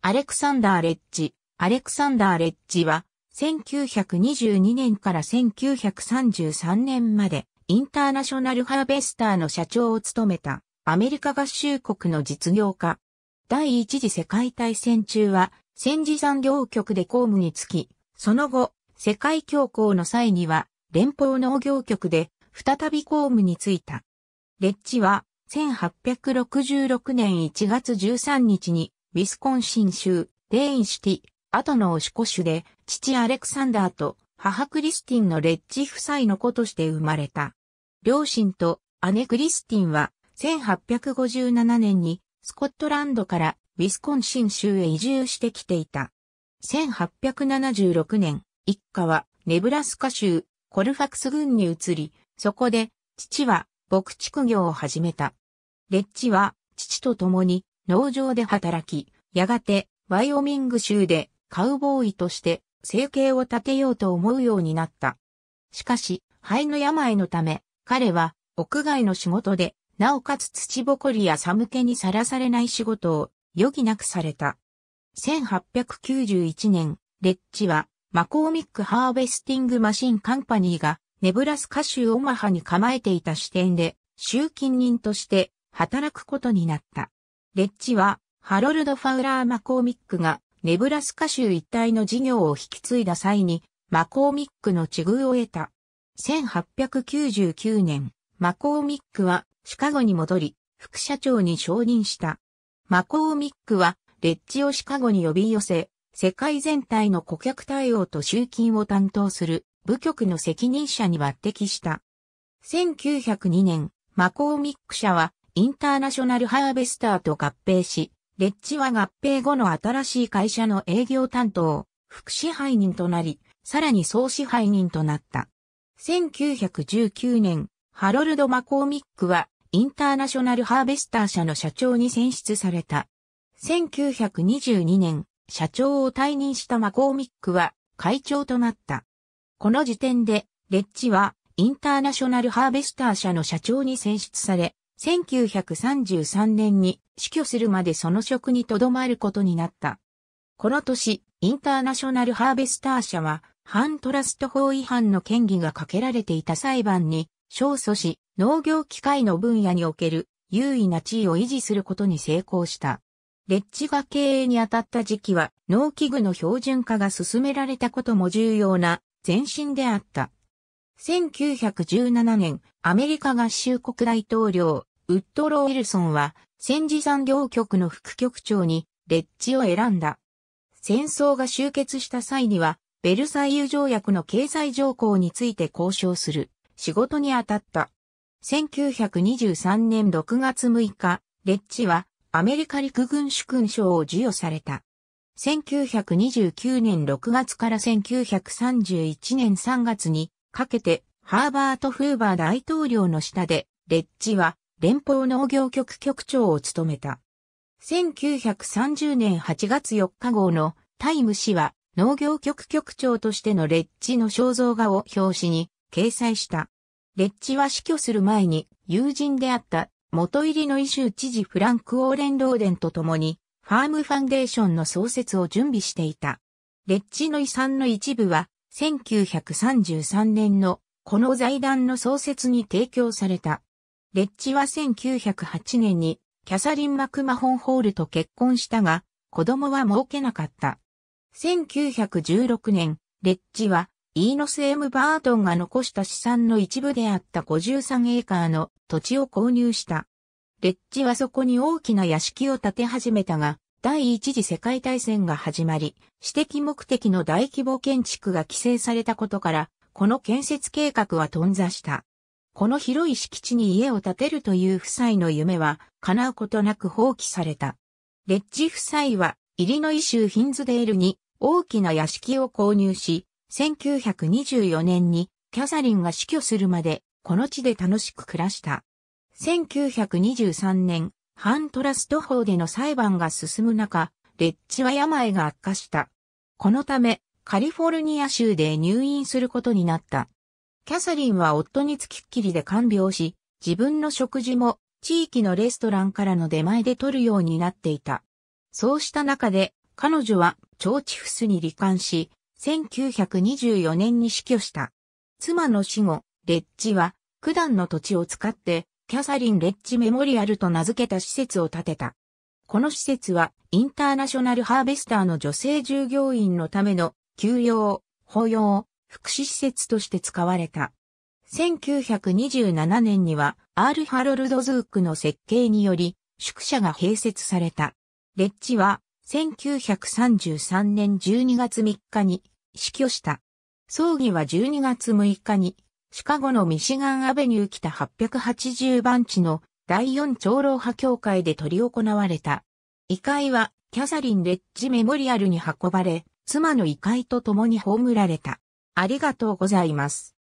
アレクサンダー・レッジ。アレクサンダー・レッジは、1922年から1933年まで、インターナショナルハーベスターの社長を務めた、アメリカ合衆国の実業家。第一次世界大戦中は、戦時産業局で公務につき、その後、世界恐慌の際には、連邦農業局で、再び公務に就いた。レッジは、1866年1月13日に、ウィスコンシン州、デインシティ、後のオシコ州で、父アレクサンダーと母クリスティンのレッジ夫妻の子として生まれた。両親と姉クリスティンは、1857年にスコットランドからウィスコンシン州へ移住してきていた。1876年、一家はネブラスカ州コルファクス郡に移り、そこで父は牧畜業を始めた。レッジは父と共に農場で働き、やがてワイオミング州でカウボーイとして生計を立てようと思うようになった。しかし、肺の病のため、彼は屋外の仕事で、なおかつ土ぼこりや寒気にさらされない仕事を余儀なくされた。1891年、レッチはマコーミックハーベスティングマシンカンパニーがネブラスカ州オマハに構えていた支店で集金人として働くことになった。レッジは、ハロルド・ファウラー・マコーミックが、ネブラスカ州一帯の事業を引き継いだ際に、マコーミックの地遇を得た。1899年、マコーミックは、シカゴに戻り、副社長に承認した。マコーミックは、レッジをシカゴに呼び寄せ、世界全体の顧客対応と集金を担当する部局の責任者に抜擢した。1902年、マコーミック社はインターナショナルハーベスターと合併し、レッジは合併後の新しい会社の営業担当、副支配人となり、さらに総支配人となった。1919年、ハロルド・マコーミックは、インターナショナルハーベスター社の社長に選出された。1922年、社長を退任したマコーミックは、会長となった。この時点で、レッジは、インターナショナルハーベスター社の社長に選出され、1933年に死去するまでその職に留まることになった。この年、インターナショナルハーベスター社は、反トラスト法違反の権疑がかけられていた裁判に、勝訴し、農業機械の分野における優位な地位を維持することに成功した。レッジが経営に当たった時期は、農機具の標準化が進められたことも重要な前身であった。1917年、アメリカ合衆国大統領、ウッドロー・ウィルソンは、戦時産業局の副局長に、レッチを選んだ。戦争が終結した際には、ベルサイユ条約の経済条項について交渉する、仕事に当たった。1923年6月6日、レッチは、アメリカ陸軍主勲章を授与された。1929年6月から1931年3月にかけて、ハーバート・フーバー大統領の下で、レッジは連邦農業局局長を務めた。1930年8月4日号のタイム誌は農業局局長としてのレッジの肖像画を表紙に掲載した。レッジは死去する前に友人であった元入りのイシュー知事フランク・オーレン・ローデンと共にファームファンデーションの創設を準備していた。レッジの遺産の一部は1933年のこの財団の創設に提供された。レッチは1908年にキャサリン・マクマホンホールと結婚したが、子供は儲けなかった。1916年、レッチはイーノス・エム・バートンが残した資産の一部であった53エーカーの土地を購入した。レッチはそこに大きな屋敷を建て始めたが、第一次世界大戦が始まり、私的目的の大規模建築が規制されたことから、この建設計画は頓挫した。この広い敷地に家を建てるという夫妻の夢は叶うことなく放棄された。レッジ夫妻はイリノイ州ヒンズデールに大きな屋敷を購入し、1924年にキャサリンが死去するまでこの地で楽しく暮らした。1923年、反トラスト法での裁判が進む中、レッチは病が悪化した。このため、カリフォルニア州で入院することになった。キャサリンは夫につきっきりで看病し、自分の食事も地域のレストランからの出前で取るようになっていた。そうした中で、彼女はーチフスに罹患し、1924年に死去した。妻の死後、レッジは、九段の土地を使って、キャサリン・レッジ・メモリアルと名付けた施設を建てた。この施設は、インターナショナルハーベスターの女性従業員のための、休養、保養、福祉施設として使われた。1927年には、アール・ハロルド・ズークの設計により、宿舎が併設された。レッジは、1933年12月3日に死去した。葬儀は12月6日にシカゴのミシガンアベニュー北880番地の第4長老派協会で取り行われた。遺骸はキャサリン・レッジメモリアルに運ばれ、妻の遺骸と共に葬られた。ありがとうございます。